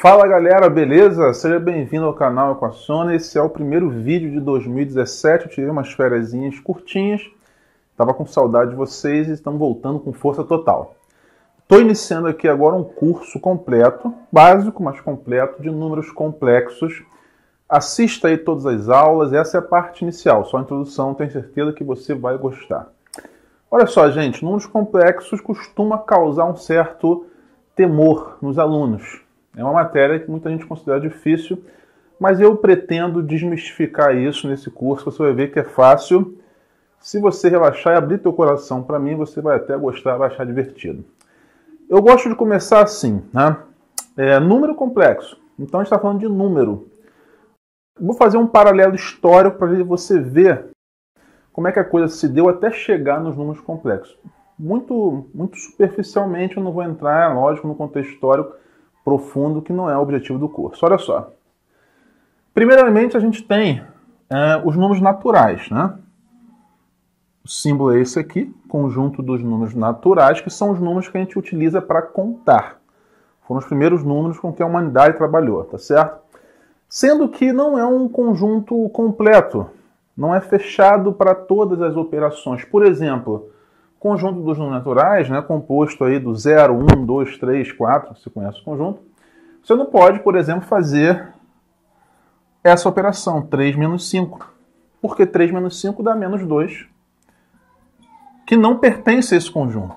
Fala galera, beleza? Seja bem-vindo ao canal Equaciona. Esse é o primeiro vídeo de 2017. Eu tirei umas férias curtinhas, tava com saudade de vocês e estamos voltando com força total. Estou iniciando aqui agora um curso completo, básico, mas completo, de números complexos. Assista aí todas as aulas, essa é a parte inicial, só a introdução, tenho certeza que você vai gostar. Olha só, gente, números complexos costuma causar um certo temor nos alunos é uma matéria que muita gente considera difícil, mas eu pretendo desmistificar isso nesse curso. Você vai ver que é fácil. Se você relaxar e abrir teu coração para mim, você vai até gostar, vai achar divertido. Eu gosto de começar assim, né? É, número complexo. Então a gente está falando de número. Vou fazer um paralelo histórico para você ver como é que a coisa se deu até chegar nos números complexos. Muito, muito superficialmente, eu não vou entrar, lógico, no contexto histórico, profundo, que não é o objetivo do curso. Olha só. Primeiramente, a gente tem é, os números naturais, né? O símbolo é esse aqui, conjunto dos números naturais, que são os números que a gente utiliza para contar. Foram os primeiros números com que a humanidade trabalhou, tá certo? Sendo que não é um conjunto completo, não é fechado para todas as operações. Por exemplo, Conjunto dos números naturais, né, composto aí do 0, 1, 2, 3, 4, você conhece o conjunto. Você não pode, por exemplo, fazer essa operação, 3 menos 5. Porque 3 menos 5 dá menos 2, que não pertence a esse conjunto.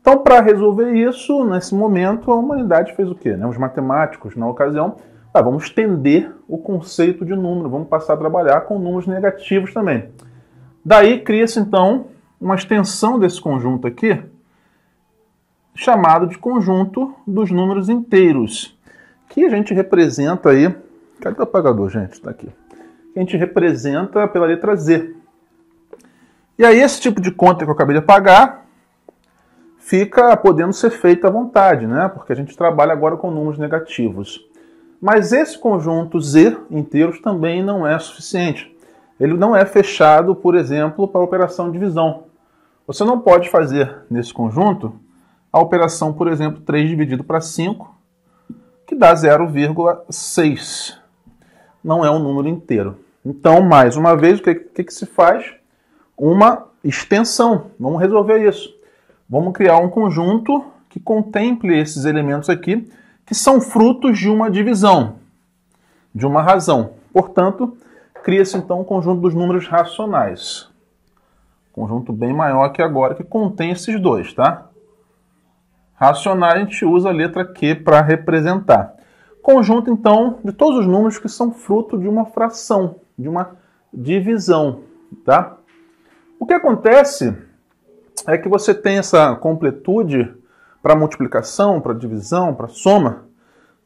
Então, para resolver isso, nesse momento, a humanidade fez o quê? Né? Os matemáticos, na ocasião, ah, vamos estender o conceito de número, vamos passar a trabalhar com números negativos também. Daí cria-se, então, uma extensão desse conjunto aqui, chamado de conjunto dos números inteiros, que a gente representa aí. Cadê o apagador, gente? Está aqui. Que a gente representa pela letra Z. E aí, esse tipo de conta que eu acabei de apagar fica podendo ser feita à vontade, né? Porque a gente trabalha agora com números negativos. Mas esse conjunto Z inteiros também não é suficiente. Ele não é fechado, por exemplo, para a operação divisão. Você não pode fazer nesse conjunto a operação, por exemplo, 3 dividido para 5, que dá 0,6. Não é um número inteiro. Então, mais uma vez, o que, que, que se faz? Uma extensão. Vamos resolver isso. Vamos criar um conjunto que contemple esses elementos aqui, que são frutos de uma divisão, de uma razão. Portanto, cria-se então um conjunto dos números racionais. Conjunto bem maior que agora que contém esses dois, tá? Racionais a gente usa a letra Q para representar. Conjunto, então, de todos os números que são fruto de uma fração, de uma divisão, tá? O que acontece é que você tem essa completude para multiplicação, para divisão, para soma.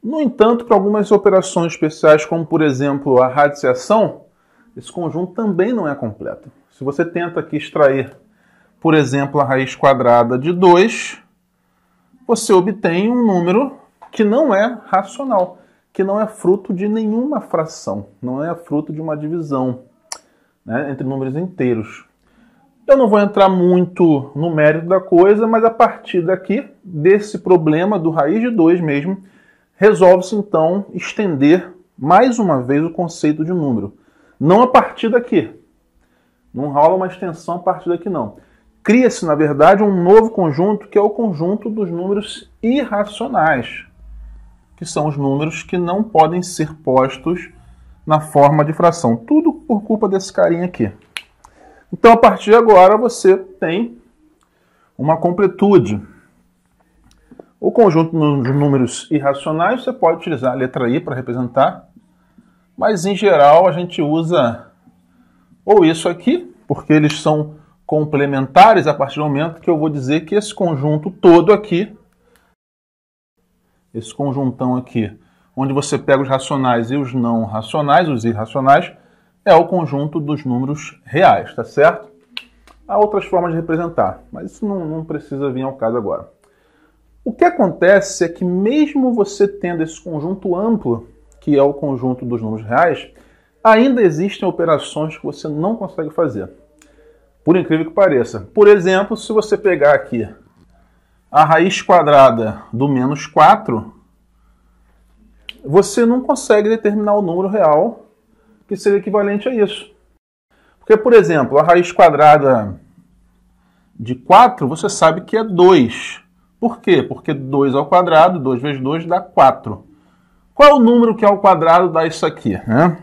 No entanto, para algumas operações especiais, como por exemplo a radiciação, esse conjunto também não é completo. Se você tenta aqui extrair, por exemplo, a raiz quadrada de 2, você obtém um número que não é racional, que não é fruto de nenhuma fração, não é fruto de uma divisão né, entre números inteiros. Eu não vou entrar muito no mérito da coisa, mas a partir daqui, desse problema do raiz de 2 mesmo, resolve-se então estender mais uma vez o conceito de número. Não a partir daqui. Não rola uma extensão a partir daqui, não. Cria-se, na verdade, um novo conjunto que é o conjunto dos números irracionais, que são os números que não podem ser postos na forma de fração. Tudo por culpa desse carinha aqui. Então, a partir de agora, você tem uma completude. O conjunto dos números irracionais, você pode utilizar a letra I para representar mas em geral a gente usa ou isso aqui, porque eles são complementares a partir do momento que eu vou dizer que esse conjunto todo aqui, esse conjuntão aqui, onde você pega os racionais e os não racionais, os irracionais, é o conjunto dos números reais, tá certo? Há outras formas de representar, mas isso não, não precisa vir ao caso agora. O que acontece é que mesmo você tendo esse conjunto amplo, que é o conjunto dos números reais, ainda existem operações que você não consegue fazer. Por incrível que pareça. Por exemplo, se você pegar aqui a raiz quadrada do menos 4, você não consegue determinar o número real que seria equivalente a isso. Porque, por exemplo, a raiz quadrada de 4, você sabe que é 2. Por quê? Porque 2 ao quadrado, 2 vezes 2 dá 4. Qual é o número que ao é quadrado dá isso aqui? Né?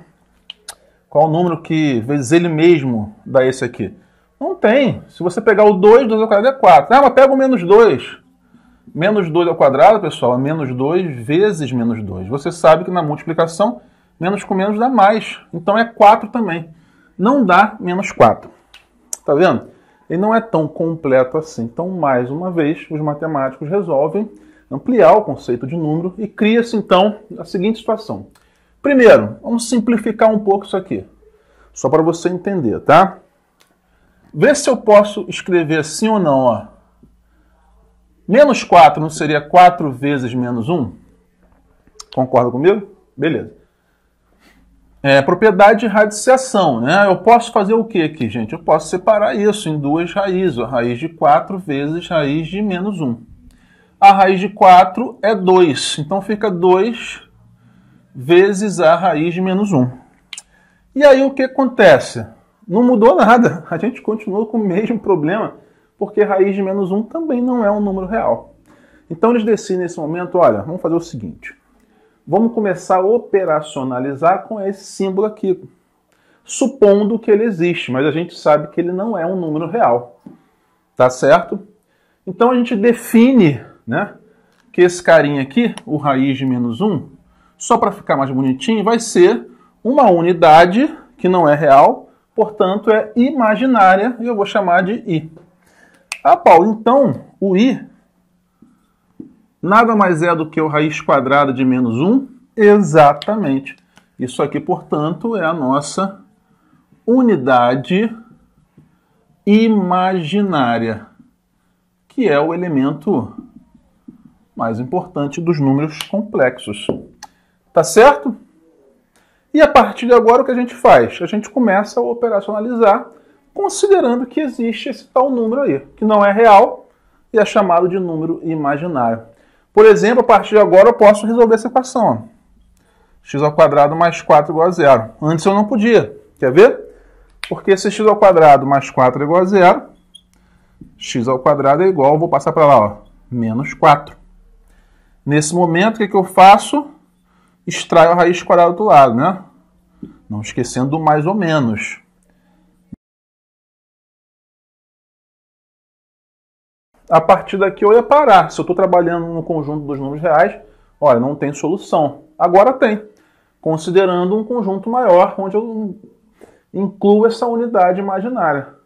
Qual é o número que vezes ele mesmo dá esse aqui? Não tem. Se você pegar o 2, 2 ao quadrado é 4. Ah, mas pega o menos 2. Menos 2 ao quadrado, pessoal, é menos 2 vezes menos 2. Você sabe que na multiplicação, menos com menos dá mais. Então é 4 também. Não dá menos 4. Tá vendo? Ele não é tão completo assim. Então, mais uma vez, os matemáticos resolvem ampliar o conceito de número e cria-se então a seguinte situação. Primeiro, vamos simplificar um pouco isso aqui, só para você entender, tá? Vê se eu posso escrever assim ou não, ó. Menos 4 não seria 4 vezes menos 1? Concorda comigo? Beleza. É, propriedade de radiciação, né? Eu posso fazer o que aqui, gente? Eu posso separar isso em duas raízes, a raiz de 4 vezes raiz de menos 1 a raiz de 4 é 2. Então fica 2 vezes a raiz de menos 1. E aí o que acontece? Não mudou nada. A gente continuou com o mesmo problema, porque raiz de menos 1 também não é um número real. Então eles decidem nesse momento, olha, vamos fazer o seguinte. Vamos começar a operacionalizar com esse símbolo aqui, supondo que ele existe, mas a gente sabe que ele não é um número real. Tá certo? Então a gente define né? Que esse carinha aqui, o raiz de menos 1, só para ficar mais bonitinho, vai ser uma unidade que não é real, portanto é imaginária, e eu vou chamar de i. Ah, Paulo, então o i nada mais é do que o raiz quadrada de menos 1? Exatamente. Isso aqui, portanto, é a nossa unidade imaginária, que é o elemento mais importante dos números complexos. Tá certo? E a partir de agora o que a gente faz? A gente começa a operacionalizar considerando que existe esse tal número aí, que não é real e é chamado de número imaginário. Por exemplo, a partir de agora eu posso resolver essa equação. x ao quadrado mais 4 igual a zero. Antes eu não podia. Quer ver? Porque se x ao quadrado mais 4 é igual a zero, x ao quadrado é igual, vou passar para lá, ó, menos 4. Nesse momento, o que, é que eu faço? Extraio a raiz quadrada do lado, né? Não esquecendo do mais ou menos. A partir daqui eu ia parar. Se eu estou trabalhando no conjunto dos números reais, olha, não tem solução. Agora tem, considerando um conjunto maior, onde eu incluo essa unidade imaginária.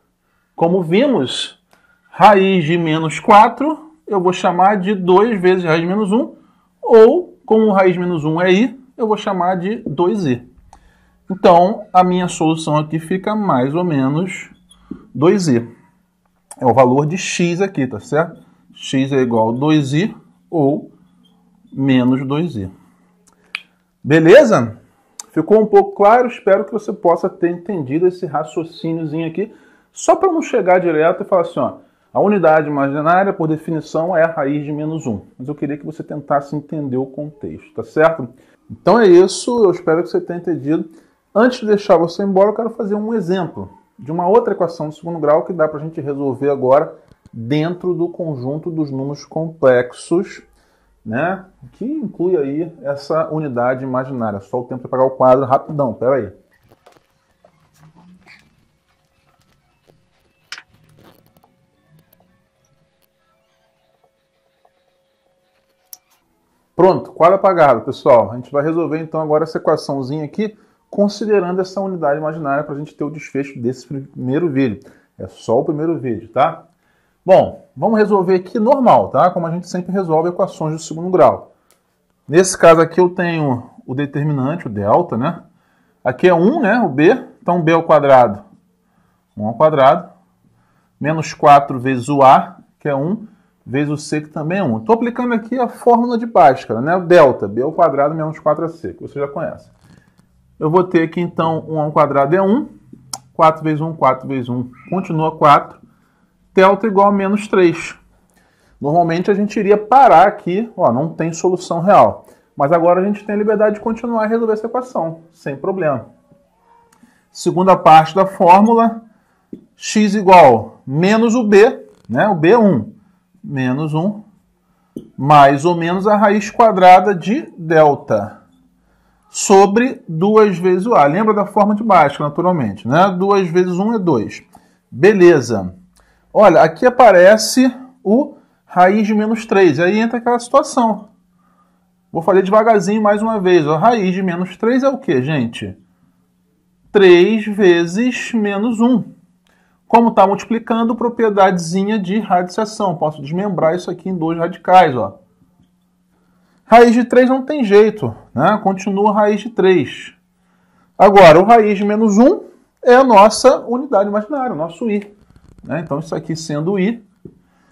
Como vimos, raiz de menos 4 eu vou chamar de 2 vezes raiz menos 1, ou, como raiz menos 1 é i, eu vou chamar de 2i. Então, a minha solução aqui fica mais ou menos 2i. É o valor de x aqui, tá certo? x é igual a 2i ou menos 2i. Beleza? Ficou um pouco claro? Espero que você possa ter entendido esse raciocíniozinho aqui. Só para não chegar direto e falar assim, ó, a unidade imaginária, por definição, é a raiz de menos 1. Mas eu queria que você tentasse entender o contexto, tá certo? Então é isso, eu espero que você tenha entendido. Antes de deixar você embora, eu quero fazer um exemplo de uma outra equação de segundo grau que dá para a gente resolver agora dentro do conjunto dos números complexos, né? Que inclui aí essa unidade imaginária. Só o tempo para pegar o quadro rapidão, peraí. aí. Pronto, quadro apagado, pessoal. A gente vai resolver então agora essa equaçãozinha aqui, considerando essa unidade imaginária para a gente ter o desfecho desse primeiro vídeo. É só o primeiro vídeo, tá? Bom, vamos resolver aqui normal, tá? Como a gente sempre resolve equações do segundo grau. Nesse caso aqui eu tenho o determinante, o delta, né? Aqui é 1, né? O b. Então b ao quadrado, 1 ao quadrado. Menos 4 vezes o a, que é 1 vezes o C, que também é 1. Estou aplicando aqui a fórmula de Bhaskara, né? delta, B ao quadrado menos 4AC, que você já conhece. Eu vou ter aqui, então, 1 ao quadrado é 1. 4 vezes 1, 4 vezes 1, continua 4. Delta igual a menos 3. Normalmente a gente iria parar aqui, ó, não tem solução real. Mas agora a gente tem a liberdade de continuar a resolver essa equação, sem problema. Segunda parte da fórmula, x igual menos o b, né, o b é 1 menos 1, mais ou menos a raiz quadrada de delta sobre 2 vezes o A. Lembra da forma de baixo, naturalmente, né? 2 vezes 1 é 2. Beleza. Olha, aqui aparece o raiz de menos 3. aí entra aquela situação. Vou fazer devagarzinho mais uma vez. A raiz de menos 3 é o que, gente? 3 vezes menos 1. Como está multiplicando, propriedadezinha de radiciação. Posso desmembrar isso aqui em dois radicais. Ó. Raiz de 3 não tem jeito, né? continua raiz de 3. Agora, o raiz de menos 1 é a nossa unidade imaginária, o nosso i. Né? Então, isso aqui sendo i,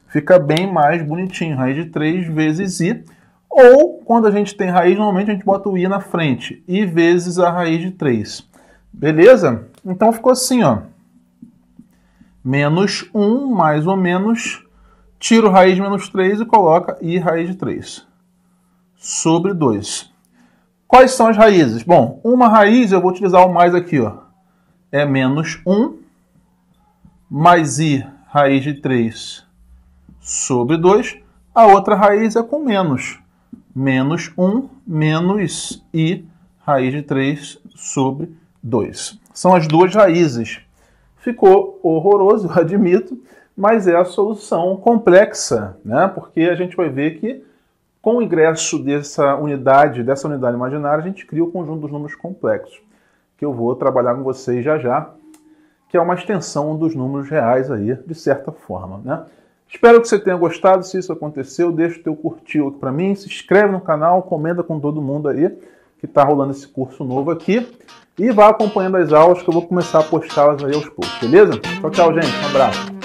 fica bem mais bonitinho. Raiz de 3 vezes i. Ou, quando a gente tem raiz, normalmente a gente bota o i na frente. i vezes a raiz de 3. Beleza? Então, ficou assim, ó menos 1, mais ou menos, tiro raiz de menos 3 e coloca i raiz de 3 sobre 2. Quais são as raízes? Bom, uma raiz, eu vou utilizar o mais aqui, ó. É menos 1 mais i raiz de 3 sobre 2. A outra raiz é com menos. Menos 1 menos i raiz de 3 sobre 2. São as duas raízes Ficou horroroso, eu admito, mas é a solução complexa, né? porque a gente vai ver que com o ingresso dessa unidade, dessa unidade imaginária, a gente cria o conjunto dos números complexos, que eu vou trabalhar com vocês já já, que é uma extensão dos números reais aí, de certa forma. Né? Espero que você tenha gostado. Se isso aconteceu, deixa o teu curtir aqui para mim, se inscreve no canal, comenta com todo mundo aí que está rolando esse curso novo aqui. E vá acompanhando as aulas que eu vou começar a postá-las aí aos poucos, beleza? Tchau, tchau, gente. Um abraço.